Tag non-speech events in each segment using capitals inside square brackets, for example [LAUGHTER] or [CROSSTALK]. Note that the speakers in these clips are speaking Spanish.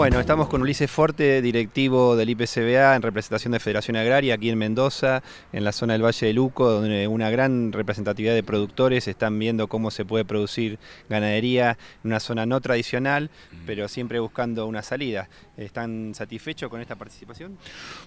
Bueno, estamos con Ulises Forte, directivo del IPCBA en representación de Federación Agraria aquí en Mendoza, en la zona del Valle de Luco, donde una gran representatividad de productores están viendo cómo se puede producir ganadería en una zona no tradicional, pero siempre buscando una salida. ¿Están satisfechos con esta participación?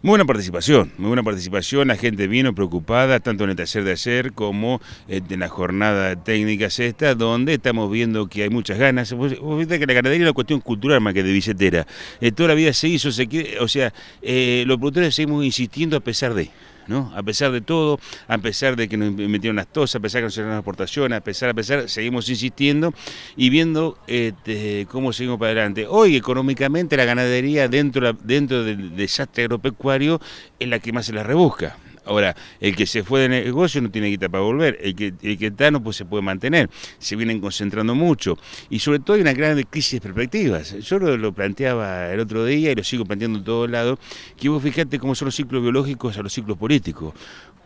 Muy buena participación, muy buena participación. La gente vino preocupada, tanto en el taller de ayer como en la jornada técnica esta, donde estamos viendo que hay muchas ganas. viste que la ganadería es una cuestión cultural más que de billetera. Eh, toda la vida se hizo, o sea, eh, los productores seguimos insistiendo a pesar de... ¿no? A pesar de todo, a pesar de que nos metieron las tosas, a pesar de que nos hicieron las exportaciones, a pesar, a pesar, seguimos insistiendo y viendo este, cómo seguimos para adelante. Hoy, económicamente, la ganadería dentro, dentro del desastre agropecuario es la que más se la rebusca. Ahora, el que se fue de negocio no tiene guita para volver, el que, que está no pues, se puede mantener, se vienen concentrando mucho y sobre todo hay una gran crisis de perspectivas. Yo lo, lo planteaba el otro día y lo sigo planteando en todos lados, que vos fijate cómo son los ciclos biológicos a los ciclos políticos.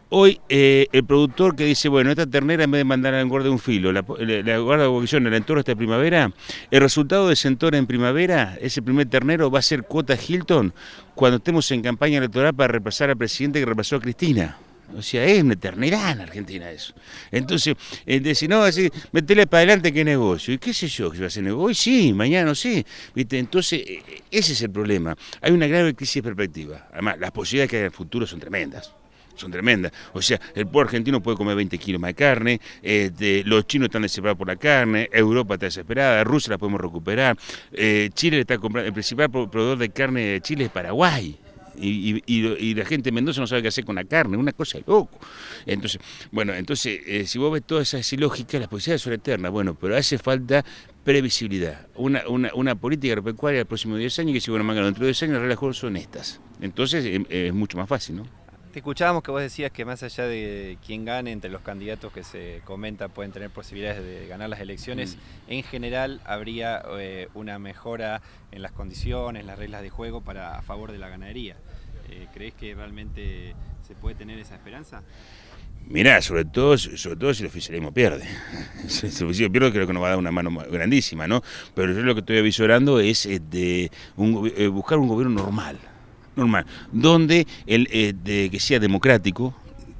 Hoy eh, el productor que dice, bueno, esta ternera en vez de mandar a la de un filo, la, la, la guarda de la entoro esta primavera, el resultado de entorno en primavera, ese primer ternero va a ser cuota Hilton cuando estemos en campaña electoral para repasar al presidente que repasó a Cristina. O sea, es una ternera en Argentina eso. Entonces, eh, decir, no, así, metele para adelante qué negocio. ¿Y qué sé yo? ¿Que va a hacer negocio? Hoy sí, mañana sí, ¿Viste? Entonces, e, e, ese es el problema. Hay una grave crisis de perspectiva. Además, las posibilidades que hay en el futuro son tremendas son tremendas. O sea, el pueblo argentino puede comer 20 kilos más de carne, eh, los chinos están desesperados por la carne, Europa está desesperada, Rusia la podemos recuperar, eh, Chile está comprando, el principal proveedor de carne de Chile es Paraguay. Y, la gente de Mendoza no sabe qué hacer con la carne, una cosa de loco. Entonces, bueno, entonces, eh, si vos ves todas esas lógicas, las posibilidades son eternas, bueno, pero hace falta previsibilidad, una, una, una política agropecuaria el próximo 10 años que si, bueno, manga, dentro de 10 años las reglas son estas. Entonces em, es mucho más fácil, ¿no? escuchábamos que vos decías que más allá de quién gane entre los candidatos que se comenta pueden tener posibilidades de ganar las elecciones, mm. en general habría eh, una mejora en las condiciones, las reglas de juego para a favor de la ganadería. Eh, ¿Crees que realmente se puede tener esa esperanza? Mirá, sobre todo, sobre todo si el oficialismo pierde. [LAUGHS] Si el oficialismo pierde creo que nos va a dar una mano grandísima, ¿no? Pero yo lo que estoy avisorando es eh, de buscar un gobierno normal normal, donde el, eh, que sea democrático,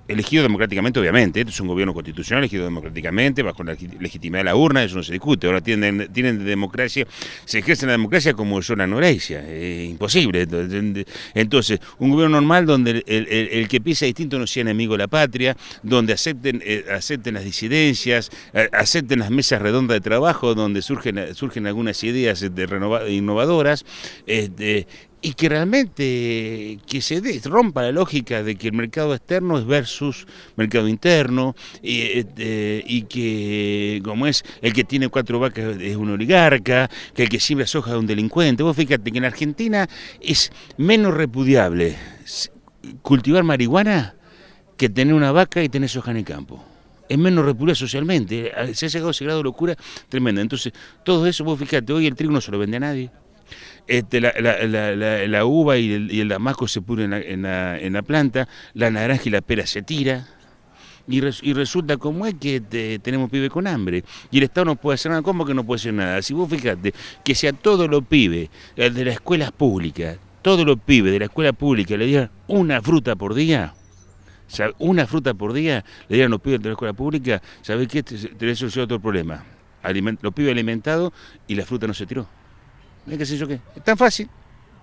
elegido democráticamente, obviamente, es un gobierno constitucional elegido democráticamente, bajo la legitimidad de la urna, eso no se discute. Ahora tienen, democracia, se ejerce la democracia como yo la anorexia, imposible. Entonces, un gobierno normal donde el, que piensa distinto no sea enemigo de la patria, donde acepten, eh, acepten las disidencias, eh, acepten las mesas redondas de trabajo, donde surgen, surgen algunas ideas de innovadoras, este, y que realmente que se rompa la lógica de que el mercado externo es versus mercado interno y, este, que como es el que tiene cuatro vacas es un oligarca, que el que siembra soja es un delincuente. Vos fíjate que en Argentina es menos repudiable cultivar marihuana que tener una vaca y tener soja en el campo es menos repudiable socialmente. Eh, se ha llegado a ese grado de locura tremenda. Entonces, todo eso, vos fíjate, hoy el trigo no se lo vende a nadie. Este, la, uva y el, damasco se ponen en, la, planta, la naranja y la pera se tira. Y, resulta como es que este, tenemos pibes con hambre. Y el Estado no puede hacer nada, ¿cómo que no puede hacer nada? Si vos fijate que sea todos los pibes eh, de las escuelas públicas, todos los pibes de la escuela pública le dieran una fruta por día, una fruta por día le dieran los pibes de la escuela pública, ¿sabés qué? te, este, solucionado otro problema. los pibes alimentados y la fruta no se tiró qué sé yo qué. Es tan fácil.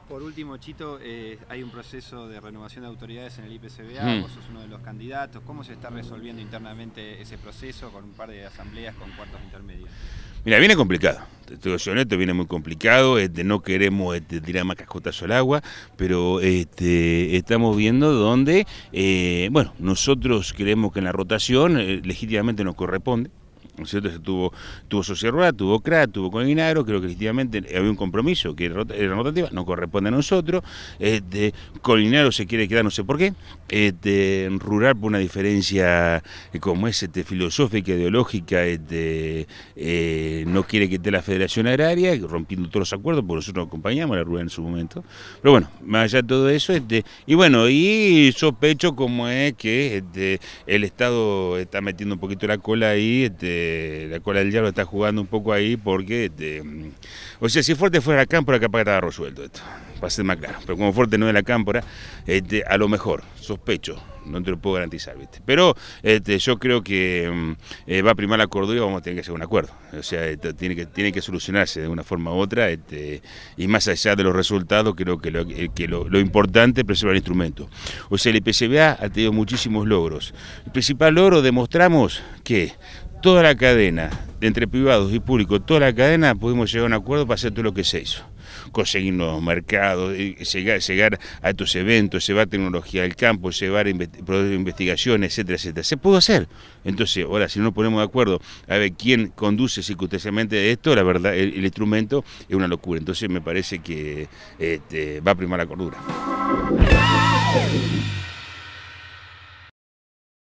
Por último, Chito, eh, hay un proceso de renovación de autoridades en el IPCBA, mm. vos sos uno de los candidatos. ¿Cómo se está resolviendo internamente ese proceso con un par de asambleas con cuartos intermedios? Mira, viene complicado. Te esto, viene muy complicado. Este, no queremos este, tirar más al agua, pero este, estamos viendo donde, eh, bueno, nosotros creemos que en la rotación eh, legítimamente nos corresponde. ¿no cierto? Se tuvo, tuvo Sociedad tuvo CRA, tuvo Colinaro, creo que efectivamente había un compromiso que era rotativa, no corresponde a nosotros, este, Colinaro se quiere quedar no sé por qué, este, Rural por una diferencia eh, como es este, filosófica, ideológica, este, eh, no quiere que esté la Federación Agraria, rompiendo todos los acuerdos, por nosotros no acompañamos a la Rural en su momento, pero bueno, más allá de todo eso, este, y bueno, y sospecho como es que este, el Estado está metiendo un poquito la cola ahí, este, eh, la cual del diablo está jugando un poco ahí porque, este, mm, o sea, si Fuerte fuera la cámpora, capaz que estaba resuelto esto, para ser más claro. Pero como Fuerte no es la cámpora, este, a lo mejor, sospecho, no te lo puedo garantizar, ¿viste? Pero este, yo creo que mm, eh, va a primar la cordura vamos a tener que hacer un acuerdo. O sea, tiene, que, tiene que solucionarse de una forma u otra. y más allá de los resultados, creo que lo, eh, que lo importante es preservar el instrumento. O sea, el IPCBA ha tenido muchísimos logros. El principal logro demostramos que toda la cadena, entre privados y públicos, toda la cadena, pudimos llegar a un acuerdo para hacer todo lo que se hizo. Conseguir nuevos mercados, eh, llegar, a estos eventos, llevar tecnología al campo, llevar investigaciones, etcétera, etcétera. Se pudo hacer. Entonces, ahora, si no ponemos de acuerdo a ver quién conduce circunstancialmente esto, la verdad, el, instrumento es una locura. Entonces, me parece que este, va a primar la cordura.